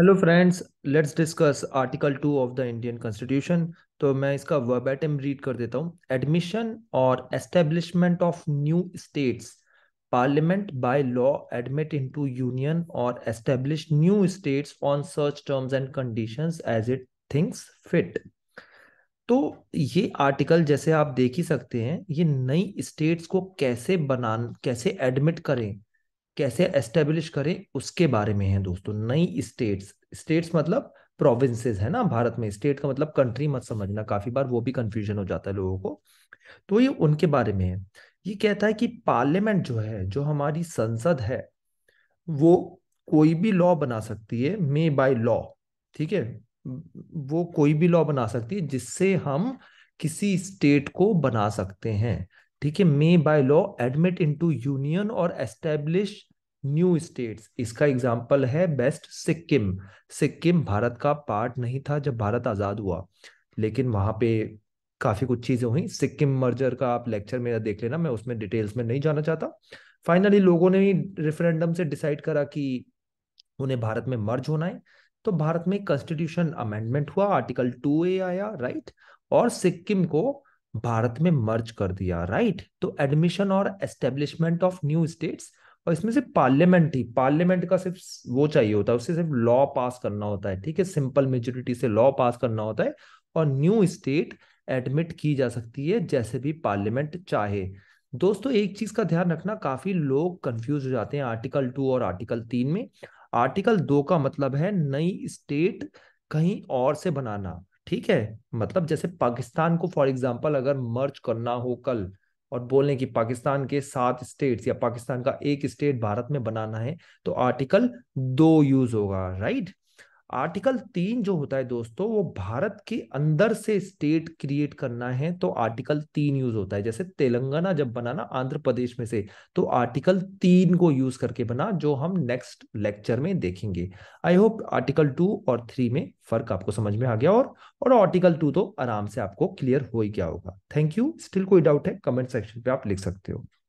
hello friends let's discuss article two of the Indian constitution तो मैं इसका verbatim read कर देता हूँ एडमिशन और establishment of new states parliament by law admit into union और एस्टेब्लिश न्यू स्टेट्स ऑन सर्च terms and conditions as it thinks fit तो ये आर्टिकल जैसे आप देख ही सकते हैं ये नई स्टेट्स को कैसे बना कैसे एडमिट करें कैसे एस्टेब्लिश करें उसके बारे में है दोस्तों नई स्टेट्स स्टेट्स मतलब प्रोविंसेस है ना भारत में स्टेट का मतलब कंट्री मत समझना काफी बार वो भी कंफ्यूजन हो जाता है लोगों को तो ये उनके बारे में है ये कहता है कि पार्लियामेंट जो है जो हमारी संसद है वो कोई भी लॉ बना सकती है मे बाय लॉ ठीक है वो कोई भी लॉ बना सकती है जिससे हम किसी स्टेट को बना सकते हैं ठीक है may by law admit into union और एस्टेब्लिश न्यू स्टेट्स इसका एग्जाम्पल है बेस्ट सिक्किम सिक्किम भारत का पार्ट नहीं था जब भारत आजाद हुआ लेकिन वहां पे काफी कुछ चीजें हुई सिक्किम मर्जर का आप लेक्चर मेरा देख लेना मैं उसमें डिटेल्स में नहीं जाना चाहता फाइनली लोगों ने ही रेफरेंडम से डिसाइड करा कि उन्हें भारत में मर्ज होना है तो भारत में कॉन्स्टिट्यूशन अमेंडमेंट हुआ आर्टिकल टू ए आया राइट और सिक्किम को भारत में मर्ज कर दिया राइट तो एडमिशन और एस्टेब्लिशमेंट ऑफ न्यू स्टेट्स और इसमें से पार्लियामेंट ही पार्लियामेंट का सिर्फ वो चाहिए होता है उससे सिर्फ लॉ पास करना होता है ठीक है सिंपल मेजोरिटी से लॉ पास करना होता है और न्यू स्टेट एडमिट की जा सकती है जैसे भी पार्लियामेंट चाहे दोस्तों एक चीज का ध्यान रखना काफी लोग कंफ्यूज हो जाते हैं आर्टिकल टू और आर्टिकल तीन में आर्टिकल दो का मतलब है नई स्टेट कहीं और से बनाना ठीक है मतलब जैसे पाकिस्तान को फॉर एग्जाम्पल अगर मर्ज करना हो कल और बोलने कि पाकिस्तान के सात स्टेट्स या पाकिस्तान का एक स्टेट भारत में बनाना है तो आर्टिकल दो यूज होगा राइट आर्टिकल तीन जो होता है दोस्तों वो भारत के अंदर से स्टेट क्रिएट करना है तो आर्टिकल तीन यूज होता है जैसे तेलंगाना जब बना ना आंध्र प्रदेश में से तो आर्टिकल तीन को यूज करके बना जो हम नेक्स्ट लेक्चर में देखेंगे आई होप आर्टिकल टू और थ्री में फर्क आपको समझ में आ गया और और आर्टिकल टू तो आराम से आपको क्लियर हो ही गया होगा थैंक यू स्टिल कोई डाउट है कमेंट सेक्शन पे आप लिख सकते हो